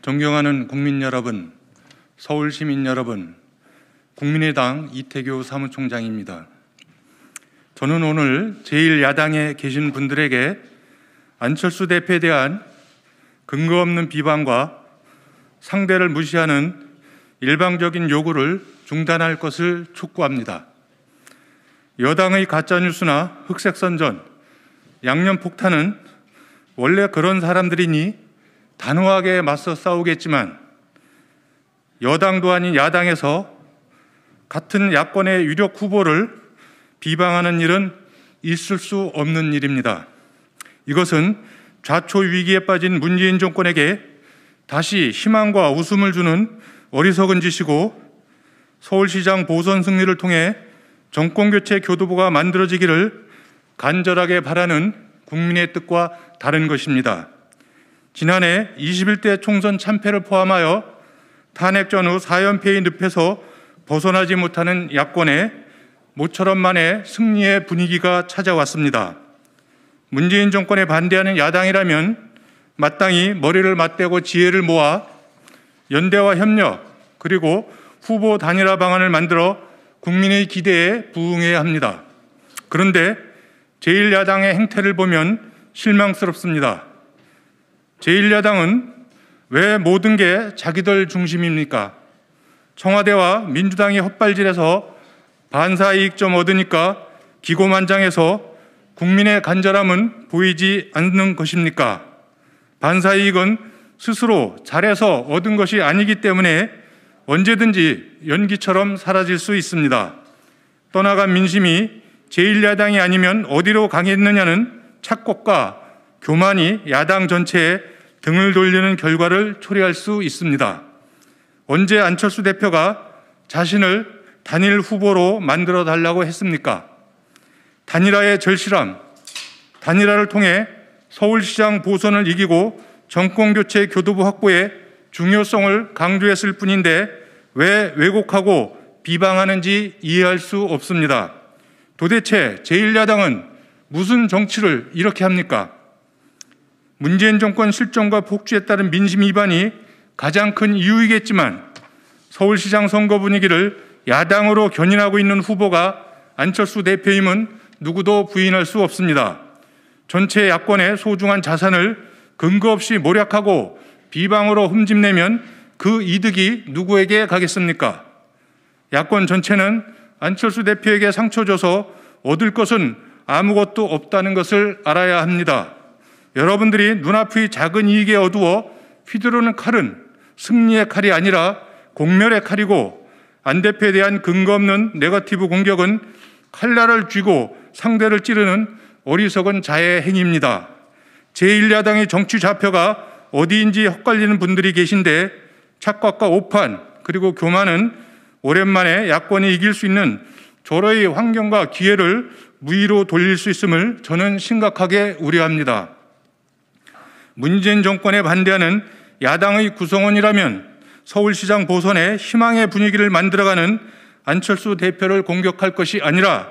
존경하는 국민 여러분, 서울 시민 여러분, 국민의당 이태규 사무총장입니다. 저는 오늘 제1야당에 계신 분들에게 안철수 대표에 대한 근거 없는 비방과 상대를 무시하는 일방적인 요구를 중단할 것을 촉구합니다. 여당의 가짜뉴스나 흑색선전, 양념폭탄은 원래 그런 사람들이니 단호하게 맞서 싸우겠지만 여당도 아닌 야당에서 같은 야권의 유력 후보를 비방하는 일은 있을 수 없는 일입니다. 이것은 좌초 위기에 빠진 문재인 정권에게 다시 희망과 웃음을 주는 어리석은 짓이고 서울시장 보선 승리를 통해 정권교체 교도부가 만들어지기를 간절하게 바라는 국민의 뜻과 다른 것입니다. 지난해 21대 총선 참패를 포함하여 탄핵 전후 4연패의 늪에서 벗어나지 못하는 야권의 모처럼 만의 승리의 분위기가 찾아왔습니다. 문재인 정권에 반대하는 야당이라면 마땅히 머리를 맞대고 지혜를 모아 연대와 협력 그리고 후보 단일화 방안을 만들어 국민의 기대에 부응해야 합니다. 그런데 제1야당의 행태를 보면 실망스럽습니다. 제1야당은 왜 모든 게 자기들 중심입니까? 청와대와 민주당이 헛발질해서 반사이익 좀 얻으니까 기고만장해서 국민의 간절함은 보이지 않는 것입니까? 반사이익은 스스로 잘해서 얻은 것이 아니기 때문에 언제든지 연기처럼 사라질 수 있습니다. 떠나간 민심이 제1야당이 아니면 어디로 강했느냐는 착곡과 교만이 야당 전체에 등을 돌리는 결과를 초래할 수 있습니다. 언제 안철수 대표가 자신을 단일 후보로 만들어 달라고 했습니까? 단일화의 절실함, 단일화를 통해 서울시장 보선을 이기고 정권교체 교도부 확보의 중요성을 강조했을 뿐인데 왜 왜곡하고 비방하는지 이해할 수 없습니다. 도대체 제1야당은 무슨 정치를 이렇게 합니까? 문재인 정권 실정과복지에 따른 민심 위반이 가장 큰 이유이겠지만 서울시장 선거 분위기를 야당으로 견인하고 있는 후보가 안철수 대표임은 누구도 부인할 수 없습니다. 전체 야권의 소중한 자산을 근거 없이 모략하고 비방으로 흠집내면 그 이득이 누구에게 가겠습니까? 야권 전체는 안철수 대표에게 상처 줘서 얻을 것은 아무것도 없다는 것을 알아야 합니다. 여러분들이 눈앞의 작은 이익에 어두워 휘두르는 칼은 승리의 칼이 아니라 공멸의 칼이고 안 대표에 대한 근거 없는 네거티브 공격은 칼날을 쥐고 상대를 찌르는 어리석은 자의 행위입니다. 제1야당의 정치 좌표가 어디인지 헛갈리는 분들이 계신데 착각과 오판 그리고 교만은 오랜만에 야권이 이길 수 있는 조로의 환경과 기회를 무의로 돌릴 수 있음을 저는 심각하게 우려합니다. 문재인 정권에 반대하는 야당의 구성원이라면 서울시장 보선에 희망의 분위기를 만들어가는 안철수 대표를 공격할 것이 아니라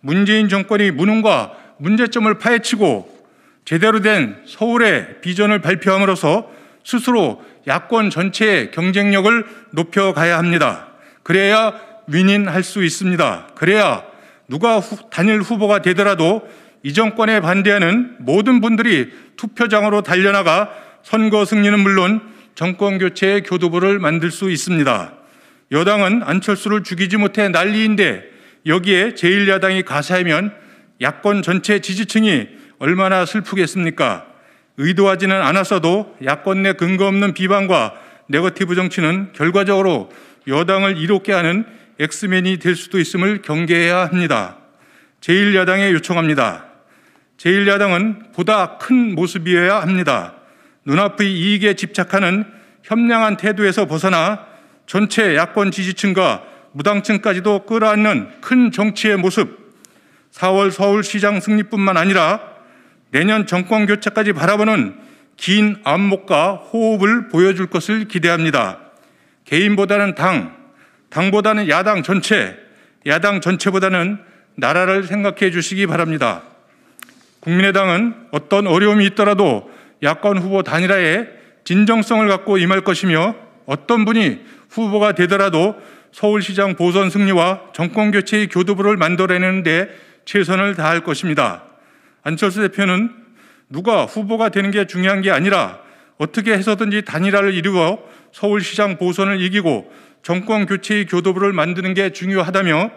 문재인 정권이 무능과 문제점을 파헤치고 제대로 된 서울의 비전을 발표함으로써 스스로 야권 전체의 경쟁력을 높여가야 합니다. 그래야 윈인할수 있습니다. 그래야 누가 후, 단일 후보가 되더라도 이 정권에 반대하는 모든 분들이 투표장으로 달려나가 선거 승리는 물론 정권 교체의 교두보를 만들 수 있습니다. 여당은 안철수를 죽이지 못해 난리인데 여기에 제1야당이 가세하면 야권 전체 지지층이 얼마나 슬프겠습니까? 의도하지는 않았어도 야권 내 근거 없는 비방과 네거티브 정치는 결과적으로 여당을 이롭게 하는 엑스맨이 될 수도 있음을 경계해야 합니다. 제1야당에 요청합니다. 제1야당은 보다 큰 모습이어야 합니다. 눈앞의 이익에 집착하는 협량한 태도에서 벗어나 전체 야권 지지층과 무당층까지도 끌어안는 큰 정치의 모습, 4월 서울시장 승리뿐만 아니라 내년 정권 교체까지 바라보는 긴 안목과 호흡을 보여줄 것을 기대합니다. 개인보다는 당, 당보다는 야당 전체, 야당 전체보다는 나라를 생각해 주시기 바랍니다. 국민의당은 어떤 어려움이 있더라도 야권 후보 단일화에 진정성을 갖고 임할 것이며 어떤 분이 후보가 되더라도 서울시장 보선 승리와 정권 교체의 교두부를 만들어내는데 최선을 다할 것입니다. 안철수 대표는 누가 후보가 되는 게 중요한 게 아니라 어떻게 해서든지 단일화를 이루어 서울시장 보선을 이기고 정권 교체의 교도부를 만드는 게 중요하다며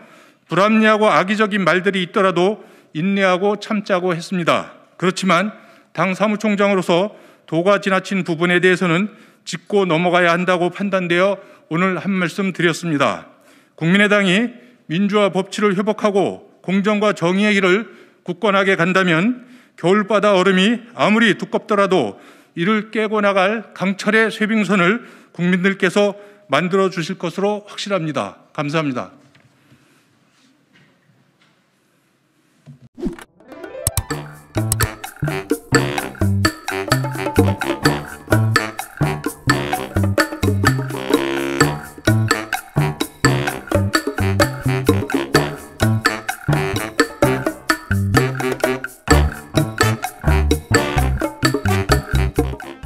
불합리하고 악의적인 말들이 있더라도 인내하고 참자고 했습니다. 그렇지만 당 사무총장으로서 도가 지나친 부분에 대해서는 짚고 넘어가야 한다고 판단되어 오늘 한 말씀 드렸습니다. 국민의당이 민주화 법치를 회복하고 공정과 정의의 길을 굳건하게 간다면 겨울바다 얼음이 아무리 두껍더라도 이를 깨고 나갈 강철의 쇄빙선을 국민들께서 만들어 주실 것으로 확실합니다. 감사합니다.